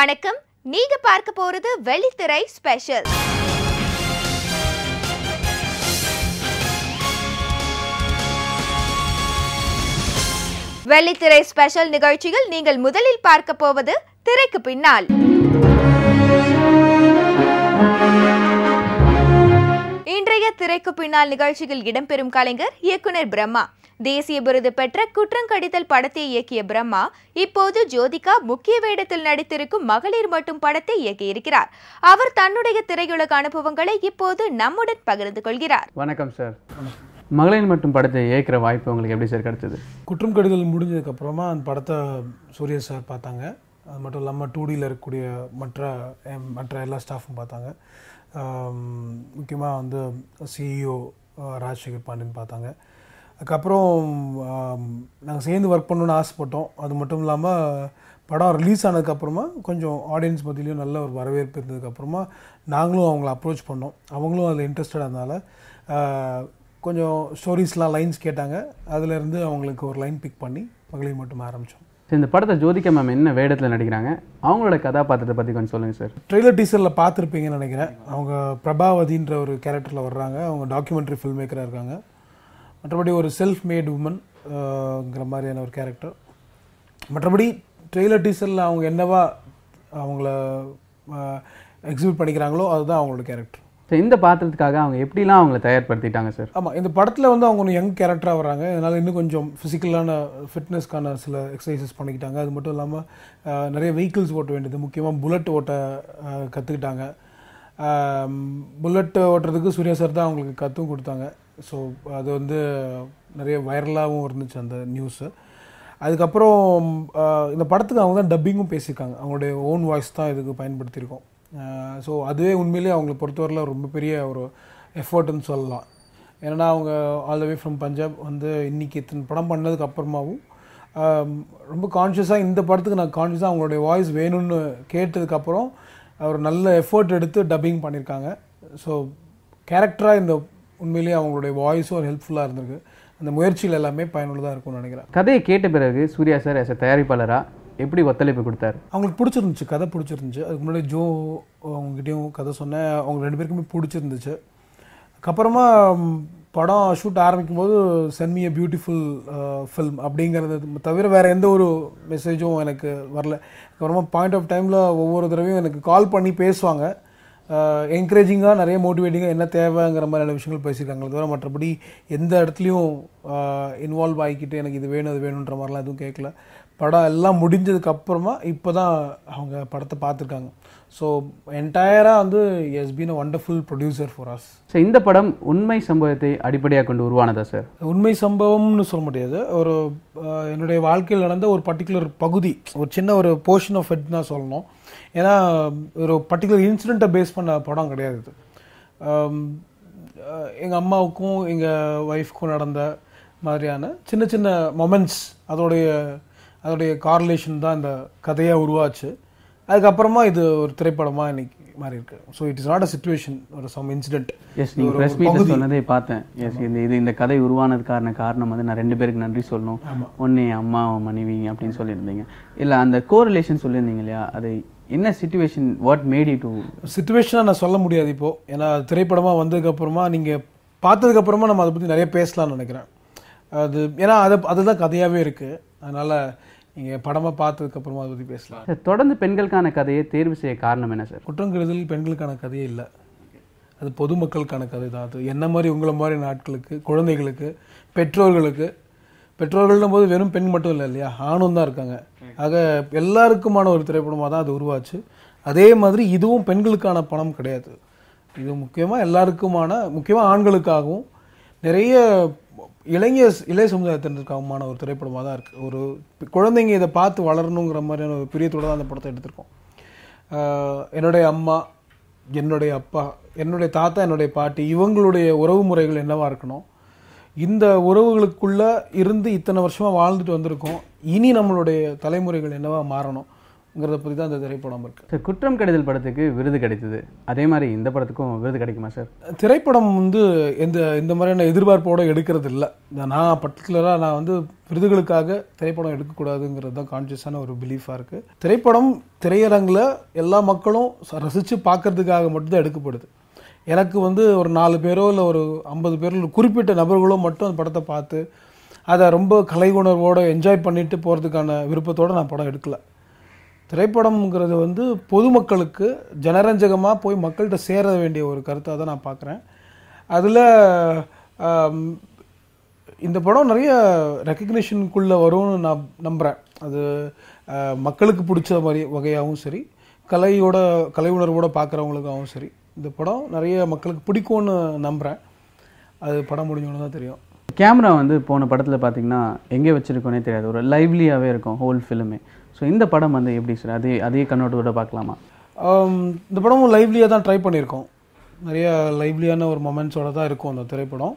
வணக்கம் நீங்க பார்க்க போறது வெளித்திரை ஸ்பெஷல் வெள்ளித்திரை ஸ்பெஷல் நிகழ்ச்சியில் நீங்கள் முதலில் பார்க்க போவது திரைக்கு பின்னால் இன்றைய திரைக்கு பின்னால் நிகழ்ச்சியில் இடம்பெறும் கலைஞர் இயக்குனர் பிரம்மா தேசிய விருது பெற்ற குற்றங்கடித்தல் படத்தை இயக்கிய பிரம்மா இப்போது ஜோதிகா முக்கிய வேடத்தில் நடித்திருக்கும் மகளிர் மட்டும் படத்தை இயக்கியிருக்கிறார் அவர் தன்னுடைய திரையுலக அனுபவங்களை இப்போது நம்முடன் பகிர்ந்து கொள்கிறார் வணக்கம் சார் மகளிர் மட்டும் படத்தை இயக்கிற வாய்ப்பு உங்களுக்கு எப்படி சார் கிடைச்சது குற்றம் கடிதல் முடிஞ்சதுக்கப்புறமா அந்த படத்தை சூரிய சார் பார்த்தாங்க அது மட்டும் இல்லாமல் டூடியில் இருக்கக்கூடிய மற்ற மற்ற எல்லா ஸ்டாஃபும் பார்த்தாங்க முக்கியமாக வந்து சிஇஓ e ராஜசேகர் பாண்டியன் பார்த்தாங்க அதுக்கப்புறம் நாங்கள் சேர்ந்து ஒர்க் பண்ணணுன்னு ஆசைப்பட்டோம் அது மட்டும் இல்லாமல் படம் ரிலீஸ் ஆனதுக்கப்புறமா கொஞ்சம் ஆடியன்ஸ் பற்றிலையும் நல்ல ஒரு வரவேற்பு இருந்ததுக்கப்புறமா நாங்களும் அவங்கள அப்ரோச் பண்ணோம் அவங்களும் அதில் இன்ட்ரெஸ்டடாக இருந்தனால கொஞ்சம் ஸ்டோரிஸ்லாம் லைன்ஸ் கேட்டாங்க அதுலேருந்து அவங்களுக்கு ஒரு லைன் பிக் பண்ணி மகளிர் மட்டும் ஆரம்பித்தோம் இந்த படத்தை ஜோதிகா மேம் என்ன வேடத்தில் நடிக்கிறாங்க அவங்களோட கதாபாத்திரத்தை பற்றி கொஞ்சம் சொல்லுங்கள் சார் ட்ரெய்லர் டீசரில் பார்த்துருப்பீங்கன்னு நினைக்கிறேன் அவங்க பிரபாவதின்ற ஒரு கேரக்டரில் வர்றாங்க அவங்க டாக்குமெண்ட்ரி ஃபில்ம் மேக்கராக இருக்காங்க மற்றபடி ஒரு செல்ஃப் மேட் உமன்ங்கிற மாதிரியான ஒரு கேரக்டர் மற்றபடி ட்ரெய்லர் டீசரில் அவங்க என்னவா அவங்கள எக்ஸிபிட் பண்ணிக்கிறாங்களோ அதுதான் அவங்களோட கேரக்டர் சார் இந்த பாத்திரத்துக்காக அவங்க எப்படிலாம் அவங்கள தயார்படுத்திட்டாங்க சார் ஆமாம் இந்த படத்தில் வந்து அவங்க ஒன்று யங் கேரக்டராக வராங்க அதனால் இன்னும் கொஞ்சம் ஃபிசிக்கலான ஃபிட்னஸ்க்கான சில எக்ஸசைசஸ் பண்ணிக்கிட்டாங்க அது மட்டும் இல்லாமல் நிறைய வெஹிக்கிள்ஸ் ஓட்ட வேண்டியது முக்கியமாக புல்லட் ஓட்ட கற்றுக்கிட்டாங்க புல்லட் ஓட்டுறதுக்கு சூர்யா சார் தான் அவங்களுக்கு கற்றும் கொடுத்தாங்க ஸோ அது வந்து நிறைய வைரலாகவும் இருந்துச்சு அந்த நியூஸு அதுக்கப்புறம் இந்த படத்துக்கு அவங்க தான் டப்பிங்கும் பேசியிருக்காங்க அவங்களுடைய ஓன் வாய்ஸ் தான் இதுக்கு பயன்படுத்தியிருக்கோம் ஸோ அதுவே உண்மையிலேயே அவங்களை பொறுத்தவரையில் ரொம்ப பெரிய ஒரு எஃபர்ட்னு சொல்லலாம் ஏன்னா அவங்க all the way from Punjab வந்து இன்றைக்கி இத்தனை படம் பண்ணதுக்கு அப்புறமாவும் ரொம்ப கான்ஷியஸாக இந்த படத்துக்கு நான் கான்ஷியஸாக அவங்களுடைய வாய்ஸ் வேணும்னு கேட்டதுக்கப்புறம் ஒரு நல்ல எஃபர்ட் எடுத்து டப்பிங் பண்ணியிருக்காங்க ஸோ கேரக்டராக இந்த உண்மையிலேயே அவங்களுடைய வாய்ஸும் ஒரு ஹெல்ப்ஃபுல்லாக இருந்திருக்கு அந்த முயற்சியில் எல்லாமே பயனுள்ளதாக இருக்கும்னு நினைக்கிறேன் கதையை கேட்ட பிறகு சூர்யா சார் எஸ் தயாரிப்பாளராக எப்படி ஒத்துழைப்பு கொடுத்தாரு அவங்களுக்கு பிடிச்சிருந்துச்சு கதை பிடிச்சிருந்துச்சு அதுக்கு முன்னாடி ஜோ அவங்ககிட்டையும் கதை சொன்னேன் அவங்க ரெண்டு பேருக்குமே பிடிச்சிருந்துச்சு அதுக்கப்புறமா படம் ஷூட் ஆரம்பிக்கும் போது சென்மிய எ பியூட்டிஃபுல் ஃபில்ம் அப்படிங்கிறத தவிர வேறு எந்த ஒரு மெசேஜும் எனக்கு வரல அப்புறமா பாயிண்ட் ஆஃப் டைமில் ஒவ்வொரு தடவையும் எனக்கு கால் பண்ணி பேசுவாங்க என்கரேஜிங்காக நிறைய மோட்டிவேட்டிங்காக என்ன தேவைங்கிற மாதிரியான விஷயங்கள் பேசியிருக்காங்களே தவிர மற்றபடி எந்த இடத்துலையும் இன்வால்வ் ஆகிக்கிட்டு எனக்கு இது வேணும் அது வேணுன்ற மாதிரிலாம் எதுவும் கேட்கல படம் எல்லாம் முடிஞ்சதுக்கப்புறமா இப்போ தான் அவங்க படத்தை பார்த்துருக்காங்க ஸோ என்டையராக வந்து has been a wonderful producer for us so இந்த படம் உண்மை சம்பவத்தை அடிப்படையாக கொண்டு உருவானதா சார் உண்மை சம்பவம்னு சொல்ல முடியாது ஒரு என்னுடைய வாழ்க்கையில் நடந்த ஒரு பர்டிகுலர் பகுதி ஒரு சின்ன ஒரு போர்ஷன் ஆஃப் இட் தான் சொல்லணும் ஏன்னா ஒரு பர்டிகுலர் இன்சிடெண்ட்டை பேஸ் பண்ண படம் கிடையாது இது எங்கள் அம்மாவுக்கும் எங்கள் ஒய்ஃப்க்கும் நடந்த மாதிரியான சின்ன சின்ன மொமெண்ட்ஸ் அதோடைய அதோடைய கார்லேஷன் தான் இந்த கதையாக உருவாச்சு அதுக்கப்புறமா இது ஒரு திரைப்படமாக இன்னைக்கு so it is a situation ஒரு சம் இன்சிடென்ட் எஸ் பார்த்தேன் எஸ் இந்த இது இந்த கதை காரணம் வந்து நான் ரெண்டு பேருக்கு நன்றி சொல்லணும் என் அம்மா மனைவி அப்படின்னு சொல்லியிருந்தீங்க இல்லை அந்த கோரிலேஷன் சொல்லியிருந்தீங்க இல்லையா அதை என்ன situation what made you do சுச்சுவேஷனாக நான் சொல்ல முடியாது இப்போது ஏன்னா திரைப்படமாக வந்ததுக்கப்புறமா நீங்கள் பார்த்ததுக்கப்புறமா நம்ம அதை பற்றி நிறைய பேசலாம்னு நினைக்கிறேன் அது ஏன்னா அது அதுதான் கதையாகவே இருக்குது அதனால் நீங்கள் படமாக பார்த்ததுக்கப்புறமா அதை பற்றி பேசலாம் சார் தொடர்ந்து பெண்களுக்கான கதையை தேர்வு செய்ய காரணம் என்ன சார் குற்றங்குறுதல் பெண்களுக்கான கதையே இல்லை அது பொதுமக்களுக்கான கதை தான் அது என்ன மாதிரி உங்களை மாதிரி நாட்களுக்கு குழந்தைகளுக்கு பெற்றோர்களுக்கு பெற்றோர்கள்னும் போது வெறும் பெண் மட்டும் இல்லை இல்லையா ஆணும் தான் இருக்காங்க ஆக எல்லாருக்குமான ஒரு திரைப்படமாக தான் அது உருவாச்சு அதே மாதிரி இதுவும் பெண்களுக்கான படம் கிடையாது இது முக்கியமாக எல்லாருக்குமான முக்கியமாக ஆண்களுக்காகவும் நிறைய இளைஞர் இளைய சமுதாயத்தினருக்காகமான ஒரு திரைப்படமாக தான் இருக்குது ஒரு குழந்தைங்க இதை பார்த்து வளரணுங்கிற மாதிரியான ஒரு பிரியத்தோடு தான் அந்த படத்தை எடுத்திருக்கோம் என்னுடைய அம்மா என்னுடைய அப்பா என்னுடைய தாத்தா என்னுடைய பாட்டி இவங்களுடைய உறவு முறைகள் என்னவாக இருக்கணும் இந்த உறவுகளுக்குள்ளே இருந்து இத்தனை வருஷமாக வாழ்ந்துட்டு வந்திருக்கோம் இனி நம்மளுடைய தலைமுறைகள் என்னவா மாறணுங்கிறத பற்றி தான் இந்த திரைப்படம் இருக்குது சார் குற்றம் கடிதல் படத்துக்கு விருது கிடைத்தது அதே மாதிரி இந்த படத்துக்கும் விருது கிடைக்குமா சார் திரைப்படம் வந்து எந்த இந்த மாதிரியான எதிர்பார்ப்போடு எடுக்கிறது இல்லை நான் பர்டிகுலராக நான் வந்து விருதுகளுக்காக திரைப்படம் எடுக்கக்கூடாதுங்கிறது தான் கான்சியஸான ஒரு பிலீஃபாக இருக்குது திரைப்படம் திரையரங்கில் எல்லா மக்களும் ரசித்து பார்க்கறதுக்காக மட்டும்தான் எடுக்கப்படுது எனக்கு வந்து ஒரு நாலு பேரோ இல்லை ஒரு ஐம்பது பேரோ இல்லை குறிப்பிட்ட நபர்களோ மட்டும் அந்த படத்தை பார்த்து அதை ரொம்ப கலை உணர்வோடு என்ஜாய் பண்ணிட்டு போகிறதுக்கான விருப்பத்தோடு நான் படம் எடுக்கலை திரைப்படம்ங்கிறது வந்து பொதுமக்களுக்கு ஜனரஞ்சகமாக போய் மக்கள்கிட்ட சேர வேண்டிய ஒரு கருத்தாக தான் நான் பார்க்குறேன் அதில் இந்த படம் நிறைய ரெக்கக்னிஷனுக்குள்ளே வரும்னு நான் நம்புகிறேன் அது மக்களுக்கு பிடிச்ச மாதிரி வகையாகவும் சரி கலையோட கலை உணர்வோடு பார்க்குறவங்களுக்காகவும் சரி இந்த படம் நிறைய மக்களுக்கு பிடிக்கும்னு நம்புகிறேன் அது படம் முடிஞ்சோன்னு தான் தெரியும் கேமரா வந்து போன படத்தில் பார்த்தீங்கன்னா எங்கே வச்சுருக்கோனே தெரியாது ஒரு லைவ்லியாகவே இருக்கும் ஹோல் ஃபிலிமே ஸோ இந்த படம் வந்து எப்படி சார் அதே அதே கண்ணோட்டத்தோட பார்க்கலாமா இந்த படமும் லைவ்லியாக தான் ட்ரை பண்ணியிருக்கோம் நிறைய லைவ்லியான ஒரு மொமெண்ட்ஸோடு தான் இருக்கும் அந்த திரைப்படம்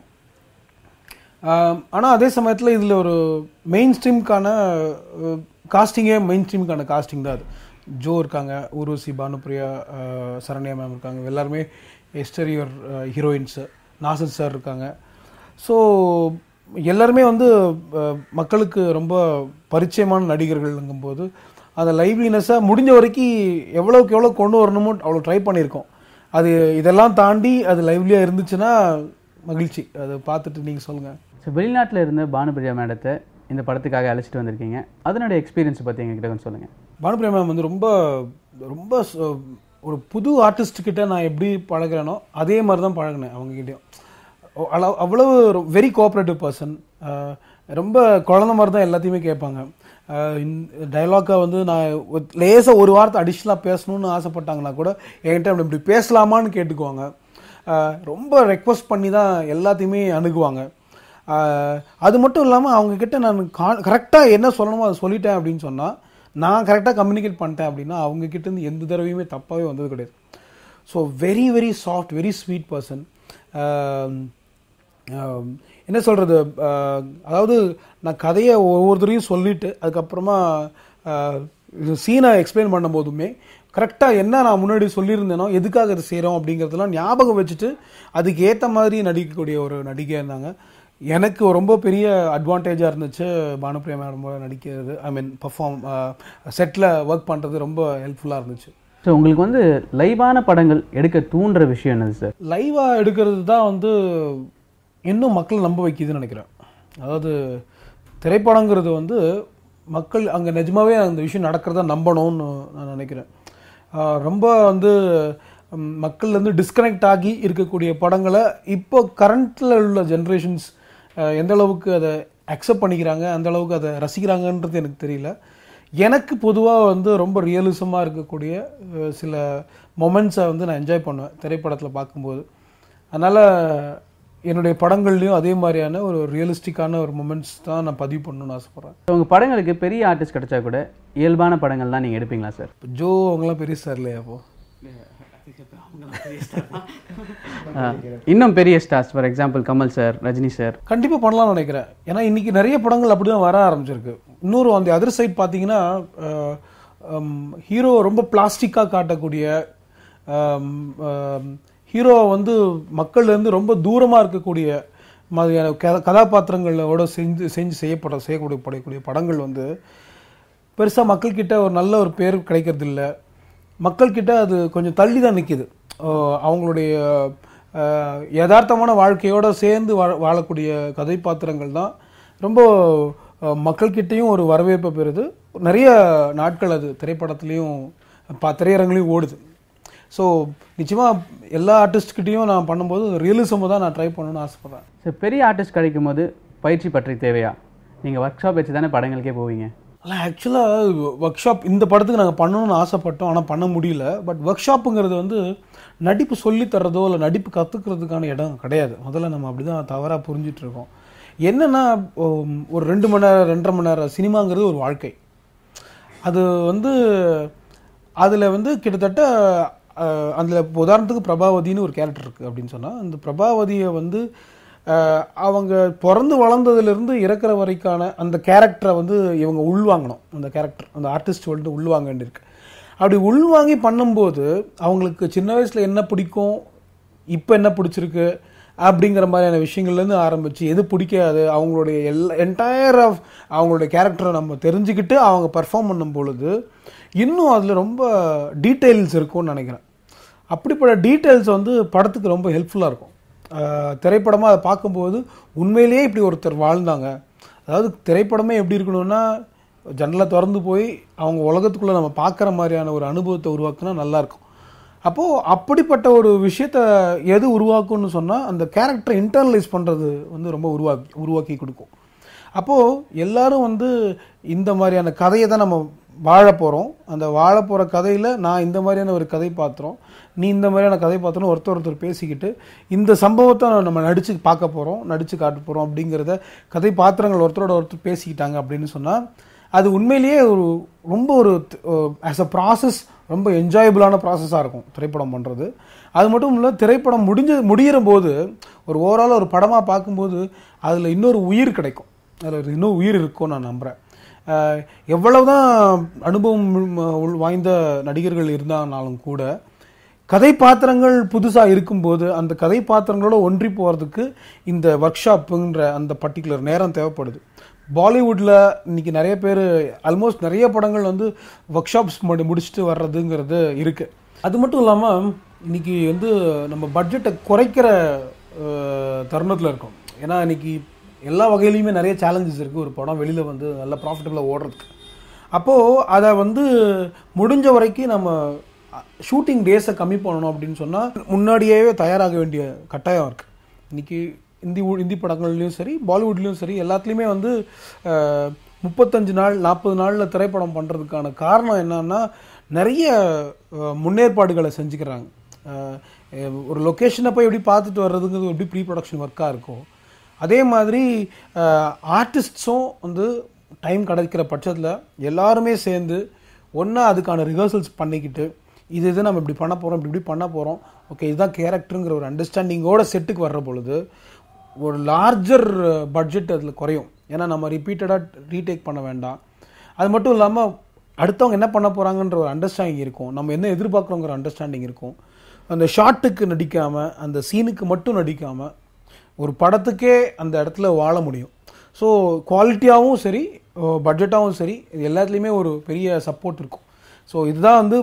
ஆனால் அதே சமயத்தில் இதில் ஒரு மெயின் ஸ்ட்ரீம்க்கான காஸ்டிங்கே மெயின் ஸ்ட்ரீமுக்கான காஸ்டிங் தான் அது ஜோ இருக்காங்க ஊர்வசி பானுப்பிரியா சரண்யா மேம் இருக்காங்க எல்லாருமே எஸ்டரியர் ஹீரோயின்ஸு நாசர் சார் இருக்காங்க ஸோ எல்லாருமே வந்து மக்களுக்கு ரொம்ப பரிச்சயமான போது அந்த லைவ்லினஸை முடிஞ்ச வரைக்கும் எவ்வளோக்கு எவ்வளோ கொண்டு வரணுமோ அவ்வளோ ட்ரை பண்ணியிருக்கோம் அது இதெல்லாம் தாண்டி அது லைவ்லியாக இருந்துச்சுன்னா மகிழ்ச்சி அதை பார்த்துட்டு நீங்கள் சொல்லுங்கள் ஸோ வெளிநாட்டில் இருந்த பானுபிரியா மேடத்தை இந்த படத்துக்காக அழைச்சிட்டு வந்திருக்கீங்க அதனுடைய எக்ஸ்பீரியன்ஸ் பற்றி எங்ககிட்ட கொஞ்சம் சொல்லுங்கள் பானுபிரியா மேம் வந்து ரொம்ப ரொம்ப ஒரு புது ஆர்டிஸ்ட்கிட்ட நான் எப்படி பழகிறேனோ அதே மாதிரி தான் பழகினேன் அவங்ககிட்டயும் அளவு அவ்வளவு வெரி கோஆப்ரேட்டிவ் பர்சன் ரொம்ப குழந்த மாதிரி தான் எல்லாத்தையுமே கேட்பாங்க டைலாக்கை வந்து நான் லேசாக ஒரு வாரத்தை அடிஷ்னலாக பேசணும்னு ஆசைப்பட்டாங்கன்னா கூட என்கிட்ட அப்படி இப்படி பேசலாமான்னு கேட்டுக்குவாங்க ரொம்ப ரெக்வஸ்ட் பண்ணி தான் எல்லாத்தையுமே அணுகுவாங்க அது மட்டும் இல்லாமல் அவங்கக்கிட்ட நான் கா கரெக்டாக என்ன சொல்லணுமோ அதை சொல்லிட்டேன் அப்படின்னு சொன்னால் நான் கரெக்டாக கம்யூனிகேட் பண்ணிட்டேன் அப்படின்னா அவங்கக்கிட்டேருந்து எந்த தடவையுமே தப்பாகவே வந்தது கிடையாது so very very soft very sweet person என்ன சொல்கிறது அதாவது நான் கதையை ஒவ்வொருத்தரையும் சொல்லிவிட்டு அதுக்கப்புறமா சீனை எக்ஸ்பிளைன் பண்ணும்போதுமே கரெக்டாக என்ன நான் முன்னாடி சொல்லியிருந்தேனோ எதுக்காக இது செய்கிறோம் அப்படிங்கிறதெல்லாம் ஞாபகம் வச்சுட்டு அதுக்கு ஏற்ற மாதிரி நடிக்கக்கூடிய ஒரு நடிகை இருந்தாங்க எனக்கு ரொம்ப பெரிய அட்வான்டேஜாக இருந்துச்சு பானுப்பிரியா மேடம் நடிக்கிறது ஐ மீன் பர்ஃபார்ம் செட்டில் ஒர்க் பண்ணுறது ரொம்ப ஹெல்ப்ஃபுல்லாக இருந்துச்சு ஸோ உங்களுக்கு வந்து லைவான படங்கள் எடுக்க தூண்டுற விஷயம் என்னது சார் லைவாக எடுக்கிறது தான் வந்து இன்னும் மக்கள் நம்ப வைக்கிதுன்னு நினைக்கிறேன் அதாவது திரைப்படங்கிறது வந்து மக்கள் அங்கே நிஜமாகவே அந்த விஷயம் நடக்கிறத நம்பணும்னு நான் நினைக்கிறேன் ரொம்ப வந்து மக்கள்லேருந்து டிஸ்கனெக்ட் ஆகி இருக்கக்கூடிய படங்களை இப்போ கரண்ட்டில் உள்ள ஜென்ரேஷன்ஸ் எந்த அளவுக்கு அதை அக்செப்ட் பண்ணிக்கிறாங்க அந்த அளவுக்கு அதை ரசிக்கிறாங்கன்றது எனக்கு தெரியல எனக்கு பொதுவாக வந்து ரொம்ப ரியலிசமாக இருக்கக்கூடிய சில மொமெண்ட்ஸை வந்து நான் என்ஜாய் பண்ணுவேன் திரைப்படத்தில் பார்க்கும்போது அதனால் என்னுடைய படங்கள்லையும் அதே மாதிரியான ஒரு ரியலிஸ்டிக்கான ஒரு மூமெண்ட்ஸ் தான் நான் பதிவு பண்ணணும்னு ஆசைப்பட்றேன் உங்கள் படங்களுக்கு பெரிய ஆர்டிஸ்ட் கிடச்சா கூட இயல்பான படங்கள்லாம் நீங்கள் எடுப்பீங்களா சார் ஜோ அவங்களாம் பெரிய சார் இல்லையா அப்போது இன்னும் பெரிய stars for example Kamal sir Rajini sir கண்டிப்பாக பண்ணலாம்னு நினைக்கிறேன் ஏன்னா இன்னைக்கு நிறைய படங்கள் அப்படிதான் வர ஆரம்பிச்சிருக்கு இன்னொரு அந்த அதர் சைட் பார்த்தீங்கன்னா ஹீரோ ரொம்ப பிளாஸ்டிக்காக காட்டக்கூடிய ஹீரோ வந்து மக்கள்லேருந்து ரொம்ப தூரமாக இருக்கக்கூடிய மாதிரியான கதாபாத்திரங்களோட செஞ்சு செஞ்சு செய்யப்பட செய்யக்கூடிய படக்கூடிய படங்கள் வந்து பெருசாக மக்கள்கிட்ட ஒரு நல்ல ஒரு பேர் கிடைக்கிறதில்ல மக்கள்கிட்ட அது கொஞ்சம் தள்ளி தான் நிற்கிது அவங்களுடைய யதார்த்தமான வாழ்க்கையோடு சேர்ந்து வாழ வாழக்கூடிய கதைப்பாத்திரங்கள் தான் ரொம்ப மக்கள்கிட்டையும் ஒரு வரவேற்பை பெறுது நிறைய நாட்கள் அது திரைப்படத்துலேயும் ப திரையரங்குலையும் ஓடுது ஸோ நிச்சயமாக எல்லா ஆர்டிஸ்ட்கிட்டையும் நான் பண்ணும்போது ரியலிசமை தான் நான் ட்ரை பண்ணணும்னு ஆசைப்பட்றேன் சரி பெரிய ஆர்டிஸ்ட் கிடைக்கும் போது பயிற்சி பற்றி தேவையா நீங்கள் ஒர்க் ஷாப் வச்சு தானே படங்களுக்கே போவீங்க இல்லை ஆக்சுவலாக ஒர்க் ஷாப் இந்த படத்துக்கு நாங்கள் பண்ணணும்னு ஆசைப்பட்டோம் ஆனால் பண்ண முடியல பட் ஒர்க் ஷாப்புங்கிறது வந்து நடிப்பு சொல்லி தர்றதோ இல்லை நடிப்பு கற்றுக்கிறதுக்கான இடம் கிடையாது முதல்ல நம்ம அப்படி தான் தவறாக புரிஞ்சிட்ருக்கோம் என்னென்னா ஒரு ரெண்டு மணி நேரம் ரெண்டரை மணி நேரம் சினிமாங்கிறது ஒரு வாழ்க்கை அது வந்து அதில் வந்து கிட்டத்தட்ட அதில் உதாரணத்துக்கு பிரபாவதின்னு ஒரு கேரக்டர் இருக்குது அப்படின்னு சொன்னால் அந்த பிரபாவதியை வந்து அவங்க பிறந்து வளர்ந்ததுலேருந்து இறக்குற வரைக்கான அந்த கேரக்டரை வந்து இவங்க உள்வாங்கணும் அந்த கேரக்டர் அந்த ஆர்டிஸ்ட் வந்து உள்வாங்க வேண்டியிருக்கு அப்படி உள்வாங்கி பண்ணும்போது அவங்களுக்கு சின்ன வயசில் என்ன பிடிக்கும் இப்போ என்ன பிடிச்சிருக்கு அப்படிங்கிற மாதிரியான விஷயங்கள்லேருந்து ஆரம்பித்து எது பிடிக்காது அவங்களுடைய எல்லா என்டையர் ஆஃப் அவங்களுடைய கேரக்டரை நம்ம தெரிஞ்சுக்கிட்டு அவங்க பர்ஃபார்ம் பண்ணும் பொழுது இன்னும் அதில் ரொம்ப டீட்டெயில்ஸ் இருக்கும்னு நினைக்கிறேன் அப்படிப்பட்ட டீட்டெயில்ஸ் வந்து படத்துக்கு ரொம்ப ஹெல்ப்ஃபுல்லாக இருக்கும் திரைப்படமாக அதை பார்க்கும்போது உண்மையிலேயே இப்படி ஒருத்தர் வாழ்ந்தாங்க அதாவது திரைப்படமே எப்படி இருக்கணும்னா ஜன்னலை திறந்து போய் அவங்க உலகத்துக்குள்ளே நம்ம பார்க்குற மாதிரியான ஒரு அனுபவத்தை உருவாக்குனா நல்லாயிருக்கும் அப்போது அப்படிப்பட்ட ஒரு விஷயத்த எது உருவாக்கும்னு சொன்னால் அந்த கேரக்டரை இன்டர்னலைஸ் பண்ணுறது வந்து ரொம்ப உருவாக்கி உருவாக்கி கொடுக்கும் அப்போது எல்லோரும் வந்து இந்த மாதிரியான கதையை தான் நம்ம வாழ போகிறோம் அந்த வாழ போகிற கதையில் நான் இந்த மாதிரியான ஒரு கதை பாத்திரம் நீ இந்த மாதிரியான கதை பார்த்தோன்னா ஒருத்தர் ஒருத்தர் பேசிக்கிட்டு இந்த சம்பவத்தை நம்ம நடித்து பார்க்க போகிறோம் நடித்து காட்ட போகிறோம் அப்படிங்கிறத கதை பாத்திரங்கள் ஒருத்தரோட ஒருத்தர் பேசிக்கிட்டாங்க அப்படின்னு சொன்னால் அது உண்மையிலேயே ஒரு ரொம்ப ஒரு ஆஸ் அ ப்ராசஸ் ரொம்ப என்ஜாயபுளான ப்ராசஸாக இருக்கும் திரைப்படம் பண்ணுறது அது மட்டும் இல்லை திரைப்படம் முடிஞ்ச முடிகிற போது ஒரு ஓவராலாக ஒரு படமாக பார்க்கும்போது அதில் இன்னொரு உயிர் கிடைக்கும் அதில் இன்னும் உயிர் இருக்கும்னு நான் நம்புகிறேன் எவ்வளவு தான் அனுபவம் வாய்ந்த நடிகர்கள் இருந்தானாலும் கூட கதைப்பாத்திரங்கள் புதுசாக இருக்கும்போது அந்த கதைப்பாத்திரங்களோட ஒன்றி போகிறதுக்கு இந்த ஒர்க் ஷாப்புங்கிற அந்த பர்டிகுலர் நேரம் தேவைப்படுது பாலிவுட்டில் இன்றைக்கி நிறைய பேர் ஆல்மோஸ்ட் நிறைய படங்கள் வந்து ஒர்க் ஷாப்ஸ் முடி முடிச்சுட்டு வர்றதுங்கிறது இருக்குது அது மட்டும் இல்லாமல் இன்றைக்கி வந்து நம்ம பட்ஜெட்டை குறைக்கிற தருணத்தில் இருக்கோம் ஏன்னா இன்றைக்கி எல்லா வகையிலையுமே நிறைய சேலஞ்சஸ் இருக்குது ஒரு படம் வெளியில் வந்து நல்லா ப்ராஃபிட்டபுளாக ஓடுறதுக்கு அப்போது அதை வந்து முடிஞ்ச வரைக்கும் நம்ம ஷூட்டிங் டேஸை கம்மி பண்ணணும் அப்படின்னு சொன்னால் முன்னாடியே தயாராக வேண்டிய கட்டாயம் இருக்குது இன்றைக்கி இந்தி இந்தி படங்கள்லேயும் சரி பாலிவுட்லேயும் சரி எல்லாத்துலேயுமே வந்து முப்பத்தஞ்சு நாள் நாற்பது நாளில் திரைப்படம் பண்ணுறதுக்கான காரணம் என்னன்னா நிறைய முன்னேற்பாடுகளை செஞ்சுக்கிறாங்க ஒரு லொக்கேஷனை போய் எப்படி பார்த்துட்டு வர்றதுங்கிறது எப்படி ப்ரீ ப்ரொடக்ஷன் ஒர்க்காக இருக்கும் அதே மாதிரி ஆர்டிஸ்ட்ஸும் வந்து டைம் கிடைக்கிற பட்சத்தில் எல்லாருமே சேர்ந்து ஒன்றா அதுக்கான ரிஹர்சல்ஸ் பண்ணிக்கிட்டு இது இது நம்ம இப்படி பண்ண போகிறோம் இப்படி இப்படி பண்ண போகிறோம் ஓகே இதுதான் கேரக்டருங்கிற ஒரு அண்டர்ஸ்டாண்டிங்கோட செட்டுக்கு வர்ற பொழுது ஒரு லார்ஜர் பட்ஜெட் அதில் குறையும் ஏன்னா நம்ம ரிப்பீட்டடாக ரீடேக் பண்ண வேண்டாம் அது மட்டும் இல்லாமல் அடுத்தவங்க என்ன பண்ண போகிறாங்கன்ற ஒரு அண்டர்ஸ்டாண்டிங் இருக்கும் நம்ம என்ன எதிர்பார்க்குறோங்கிற அண்டர்ஸ்டாண்டிங் இருக்கும் அந்த ஷார்ட்டுக்கு நடிக்காமல் அந்த சீனுக்கு மட்டும் நடிக்காமல் ஒரு படத்துக்கே அந்த இடத்துல வாழ முடியும் ஸோ குவாலிட்டியாகவும் சரி பட்ஜெட்டாகவும் சரி இது எல்லாத்துலேயுமே ஒரு பெரிய சப்போர்ட் இருக்கும் ஸோ இதுதான் வந்து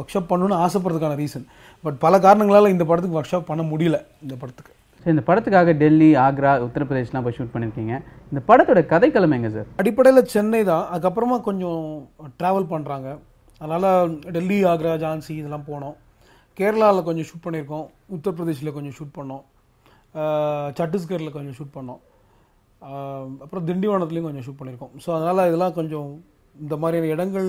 ஒர்க் ஷாப் பண்ணணும்னு ஆசைப்படுறதுக்கான ரீசன் பட் பல காரணங்களால் இந்த படத்துக்கு ஒர்க் ஷாப் பண்ண முடியல இந்த படத்துக்கு சார் இந்த படத்துக்காக டெல்லி ஆக்ரா உத்தரப்பிரதேஷ்லாம் போய் ஷூட் பண்ணியிருக்கீங்க இந்த படத்தோட கதைக்கிழமை எங்கே சார் அடிப்படையில் சென்னை தான் அதுக்கப்புறமா கொஞ்சம் ட்ராவல் பண்ணுறாங்க அதனால் டெல்லி ஆக்ரா ஜான்சி இதெல்லாம் போனோம் கேரளாவில் கொஞ்சம் ஷூட் பண்ணியிருக்கோம் உத்தரப்பிரதேஷில் கொஞ்சம் ஷூட் பண்ணோம் சத்தீஸ்கரில் கொஞ்சம் ஷூட் பண்ணோம் அப்புறம் திண்டிவனத்துலேயும் கொஞ்சம் ஷூட் பண்ணியிருக்கோம் ஸோ அதனால் இதெல்லாம் கொஞ்சம் இந்த மாதிரியான இடங்கள்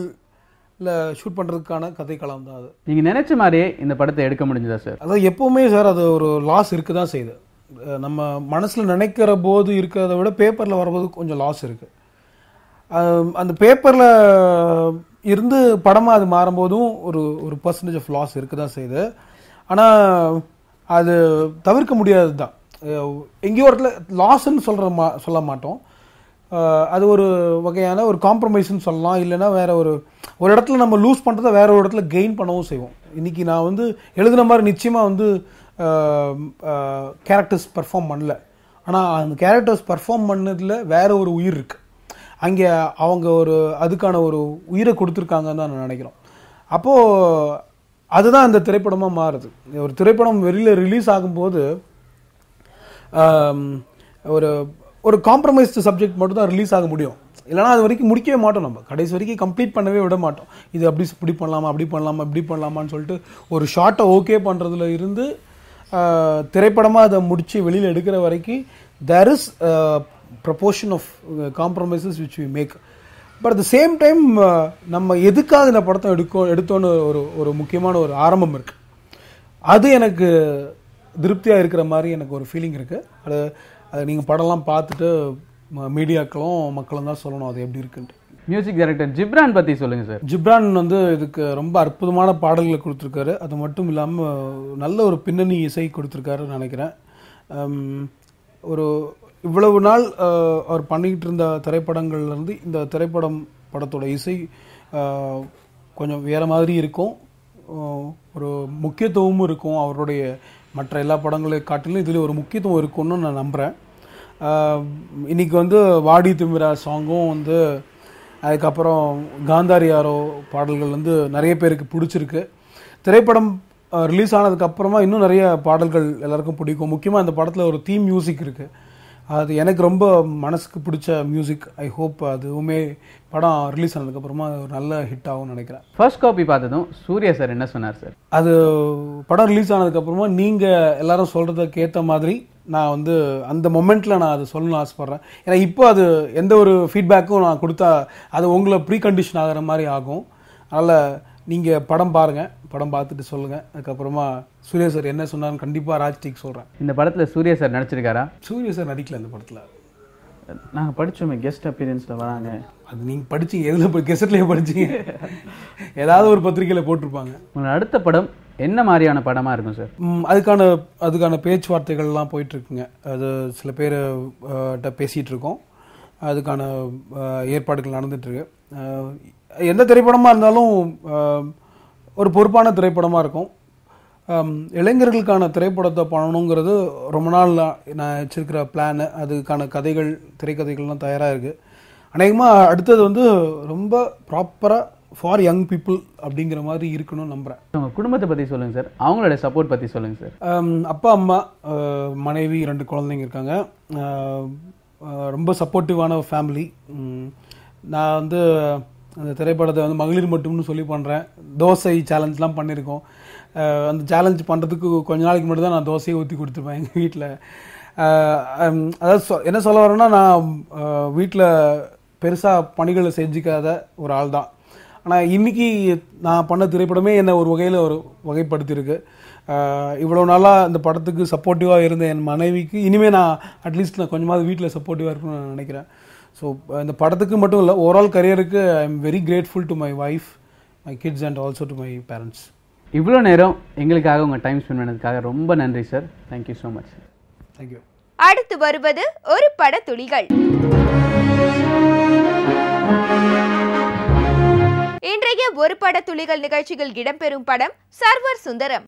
இல்லை ஷூட் பண்ணுறதுக்கான கதை களம் தான் அது நீங்கள் நினச்ச மாதிரியே இந்த படத்தை எடுக்க முடிஞ்சதா சார் அதாவது எப்போவுமே சார் அது ஒரு லாஸ் இருக்க தான் செய்யுது நம்ம மனசில் நினைக்கிற போது இருக்கிறத விட பேப்பரில் வரும்போது கொஞ்சம் லாஸ் இருக்குது அந்த பேப்பரில் இருந்து படமாக அது மாறும்போதும் ஒரு ஒரு பர்சன்டேஜ் ஆஃப் லாஸ் இருக்க தான் செய்யுது ஆனால் அது தவிர்க்க முடியாது தான் எங்கேயோ இடத்துல லாஸ்ன்னு சொல்கிற மா சொல்ல மாட்டோம் அது ஒரு வகையான ஒரு காம்ப்ரமைஸ்ன்னு சொல்லலாம் இல்லைனா வேறு ஒரு ஒரு இடத்துல நம்ம லூஸ் பண்ணுறத வேற ஒரு இடத்துல கெயின் பண்ணவும் செய்வோம் இன்றைக்கி நான் வந்து எழுதின மாதிரி நிச்சயமாக வந்து கேரக்டர்ஸ் பர்ஃபார்ம் பண்ணல ஆனால் அந்த கேரக்டர்ஸ் பர்ஃபார்ம் பண்ணதில் வேறு ஒரு உயிர் இருக்குது அங்கே அவங்க ஒரு அதுக்கான ஒரு உயிரை கொடுத்துருக்காங்கன்னு தான் நான் நினைக்கிறோம் அப்போது அதுதான் அந்த திரைப்படமாக மாறுது ஒரு திரைப்படம் வெளியில் ரிலீஸ் ஆகும்போது ஒரு ஒரு காம்ப்ரமைஸ்டு சப்ஜெக்ட் மட்டும் தான் ரிலீஸ் ஆக முடியும் இல்லைனா அது வரைக்கும் முடிக்கவே மாட்டோம் நம்ம கடைசி வரைக்கும் கம்ப்ளீட் பண்ணவே விட மாட்டோம் இது அப்படி இப்படி பண்ணலாமா அப்படி பண்ணலாமா இப்படி பண்ணலாமான்னு சொல்லிட்டு ஒரு ஷார்ட்டை ஓகே பண்ணுறதுல இருந்து திரைப்படமாக அதை முடித்து வெளியில் எடுக்கிற வரைக்கும் there is proportion of compromises which we make but at the same time நம்ம எதுக்காக இந்த படத்தை எடுக்கோ எடுத்தோன்னு ஒரு ஒரு முக்கியமான ஒரு ஆரம்பம் இருக்குது அது எனக்கு திருப்தியாக இருக்கிற மாதிரி எனக்கு ஒரு ஃபீலிங் இருக்குது அது அதை நீங்கள் படம்லாம் பார்த்துட்டு மீடியாக்களும் மக்களும் தான் சொல்லணும் அது எப்படி இருக்குன்ட்டு மியூசிக் டைரக்டர் ஜிப்ரான் பற்றி சொல்லுங்கள் சார் ஜிப்ரான் வந்து இதுக்கு ரொம்ப அற்புதமான பாடல்களை கொடுத்துருக்காரு அது மட்டும் இல்லாமல் நல்ல ஒரு பின்னணி இசை கொடுத்துருக்காருன்னு நினைக்கிறேன் ஒரு இவ்வளவு நாள் அவர் பண்ணிக்கிட்டு இருந்த திரைப்படங்கள்லேருந்து இந்த திரைப்படம் படத்தோட இசை கொஞ்சம் வேறு மாதிரி இருக்கும் ஒரு முக்கியத்துவமும் இருக்கும் அவருடைய மற்ற எல்லா படங்களை காட்டிலும் இதில் ஒரு முக்கியத்துவம் இருக்கும்னு நான் நம்புகிறேன் இன்றைக்கி வந்து வாடி திமிரா சாங்கும் வந்து அதுக்கப்புறம் காந்தாரியாரோ பாடல்கள் வந்து நிறைய பேருக்கு பிடிச்சிருக்கு திரைப்படம் ரிலீஸ் ஆனதுக்கப்புறமா இன்னும் நிறைய பாடல்கள் எல்லாருக்கும் பிடிக்கும் முக்கியமாக அந்த படத்தில் ஒரு தீம் மியூசிக் இருக்குது அது எனக்கு ரொம்ப மனசுக்கு பிடிச்ச மியூசிக் ஐ ஹோப் அதுவுமே படம் ரிலீஸ் ஆனதுக்கப்புறமா ஒரு நல்ல ஹிட் ஆகும் நினைக்கிறேன் ஃபர்ஸ்ட் காப்பி பார்த்ததும் சூர்யா சார் என்ன சொன்னார் சார் அது படம் ரிலீஸ் ஆனதுக்கப்புறமா நீங்கள் எல்லாரும் சொல்கிறதுக்கேற்ற மாதிரி நான் வந்து அந்த மொமெண்ட்டில் நான் அதை சொல்லணும்னு ஆசைப்பட்றேன் ஏன்னா இப்போ அது எந்த ஒரு ஃபீட்பேக்கும் நான் கொடுத்தா அது உங்களை ப்ரீ கண்டிஷன் ஆகிற மாதிரி ஆகும் அதனால் நீங்கள் படம் பாருங்கள் படம் பார்த்துட்டு சொல்லுங்கள் அதுக்கப்புறமா சூரிய சார் என்ன சொன்னார்னு கண்டிப்பாக ராஜ்டிக்கு சொல்கிறேன் இந்த படத்தில் சூரிய சார் நடிச்சிருக்காரா சூரிய சார் நடிக்கல இந்த படத்தில் நாங்கள் படித்தோம் கெஸ்ட் அப்பீரியன்ஸில் வராங்க அது நீங்கள் படிச்சீங்க எதில் கெஸ்ட்லேயே படிச்சீங்க ஏதாவது ஒரு பத்திரிக்கையில் போட்டிருப்பாங்க அடுத்த படம் என்ன மாதிரியான படமாக இருக்கும் சார் அதுக்கான அதுக்கான பேச்சுவார்த்தைகள்லாம் போயிட்டுருக்குங்க அது சில பேர் பேசிகிட்டு இருக்கோம் அதுக்கான ஏற்பாடுகள் நடந்துகிட்ருக்கு எந்த திரைப்படமாக இருந்தாலும் ஒரு பொறுப்பான திரைப்படமாக இருக்கும் இளைஞர்களுக்கான திரைப்படத்தை பண்ணணுங்கிறது ரொம்ப நாள் நான் வச்சுருக்கிற பிளானு அதுக்கான கதைகள் திரைக்கதைகள்லாம் தயாராக இருக்குது அநேகமாக அடுத்தது வந்து ரொம்ப ப்ராப்பராக ஃபார் யங் பீப்புள் அப்படிங்கிற மாதிரி இருக்கணும்னு நம்புகிறேன் உங்கள் குடும்பத்தை பற்றி சொல்லுங்கள் சார் அவங்களோட சப்போர்ட் பற்றி சொல்லுங்கள் சார் அப்பா அம்மா மனைவி ரெண்டு குழந்தைங்க இருக்காங்க ரொம்ப சப்போர்ட்டிவான ஃபேமிலி நான் வந்து அந்த திரைப்படத்தை வந்து மகளிர் மட்டும்னு சொல்லி பண்ணுறேன் தோசை சேலஞ்செலாம் பண்ணியிருக்கோம் அந்த சேலஞ்ச் பண்ணுறதுக்கு கொஞ்ச நாளைக்கு மட்டும் தான் நான் தோசையை ஊற்றி கொடுத்துருப்பேன் எங்கள் வீட்டில் அதாவது என்ன சொல்ல வரேன்னா நான் வீட்டில் பெருசாக பணிகளை செஞ்சுக்காத ஒரு ஆள் தான் ஆனால் இன்றைக்கி நான் பண்ண திரைப்படமே என்னை ஒரு வகையில் ஒரு வகைப்படுத்தியிருக்கு இவ்வளோ நாளாக இந்த படத்துக்கு சப்போர்ட்டிவாக இருந்த என் மனைவிக்கு இனிமேல் நான் அட்லீஸ்ட் நான் கொஞ்சமாவது வீட்டில் சப்போர்ட்டிவாக இருக்கணும்னு நான் நினைக்கிறேன் ஸோ இந்த படத்துக்கு மட்டும் இல்லை ஓவரால் கரியருக்கு I am very grateful to my wife my kids and also to my parents இவ்வளோ நேரம் எங்களுக்காக உங்கள் டைம் ஸ்பெண்ட் பண்ணதுக்காக ரொம்ப நன்றி sir thank you so much thank you அடுத்து வருவது ஒரு பட துளிகள் ஒரு பட துளிகள் நிகழ்ச்சியில் இடம்பெறும் படம் சர்வர் சுந்தரம்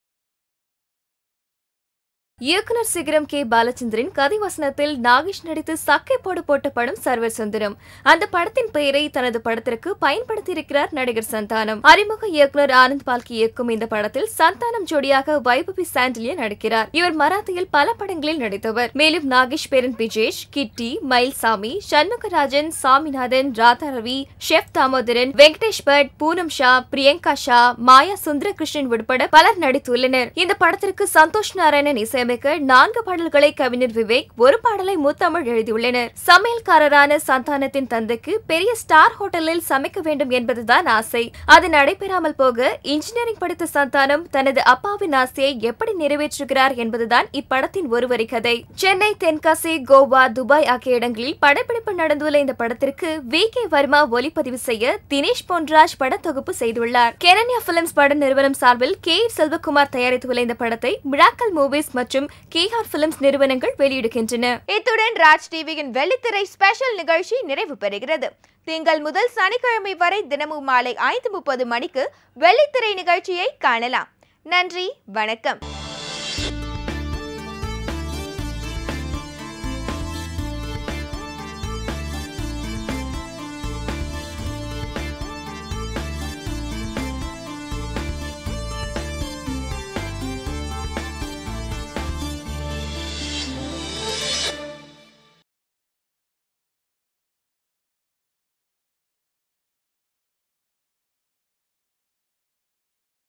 இயக்குனர் சிகரம் கே பாலச்சந்திரன் வசனத்தில் நாகேஷ் நடித்து போடு போட்ட படம் சுந்தரம் அந்த படத்தின் பெயரை தனது படத்திற்கு பயன்படுத்தியிருக்கிறார் நடிகர் சந்தானம் அறிமுக இயக்குனர் ஆனந்த் பால்கி இயக்கும் இந்த படத்தில் சந்தானம் ஜோடியாக வைபவி சாண்டிலிய நடிக்கிறார் இவர் மராத்தியில் பல படங்களில் நடித்தவர் மேலும் நாகேஷ் பேரன் பிஜேஷ் கிட்டி மயில்சாமி சண்முகராஜன் சாமிநாதன் ராதா ரவி ஷெஃப் தாமோதரன் வெங்கடேஷ் பட் பூனம் ஷா பிரியங்கா ஷா மாயா சுந்தரகிருஷ்ணன் உட்பட பலர் நடித்துள்ளனர் இந்த படத்திற்கு சந்தோஷ் நாராயணன் இசை இசையமைக்க நான்கு பாடல்களை கவிஞர் விவேக் ஒரு பாடலை முத்தமிழ் எழுதியுள்ளனர் சமையல்காரரான சந்தானத்தின் தந்தைக்கு பெரிய ஸ்டார் ஹோட்டலில் சமைக்க வேண்டும் என்பதுதான் ஆசை அது நடைபெறாமல் போக இன்ஜினியரிங் படித்த சந்தானம் தனது அப்பாவின் ஆசையை எப்படி நிறைவேற்றுகிறார் என்பதுதான் இப்படத்தின் ஒருவரி கதை சென்னை தென்காசி கோவா துபாய் ஆகிய இடங்களில் படப்பிடிப்பு நடந்துள்ள இந்த படத்திற்கு வி கே வர்மா ஒளிப்பதிவு செய்ய தினேஷ் பொன்ராஜ் படத்தொகுப்பு செய்துள்ளார் கெரன்யா பிலிம்ஸ் பட நிறுவனம் சார்பில் கே செல்வகுமார் தயாரித்துள்ள இந்த படத்தை மிராக்கல் மூவிஸ் மற்றும் மற்றும் கேஆர் பிலிம்ஸ் நிறுவனங்கள் வெளியிடுகின்றன இத்துடன் ராஜ் டிவியின் வெள்ளித்திரை ஸ்பெஷல் நிகழ்ச்சி நிறைவு பெறுகிறது திங்கள் முதல் சனிக்கிழமை வரை தினமும் மாலை ஐந்து முப்பது மணிக்கு வெள்ளித்திரை நிகழ்ச்சியை காணலாம் நன்றி வணக்கம்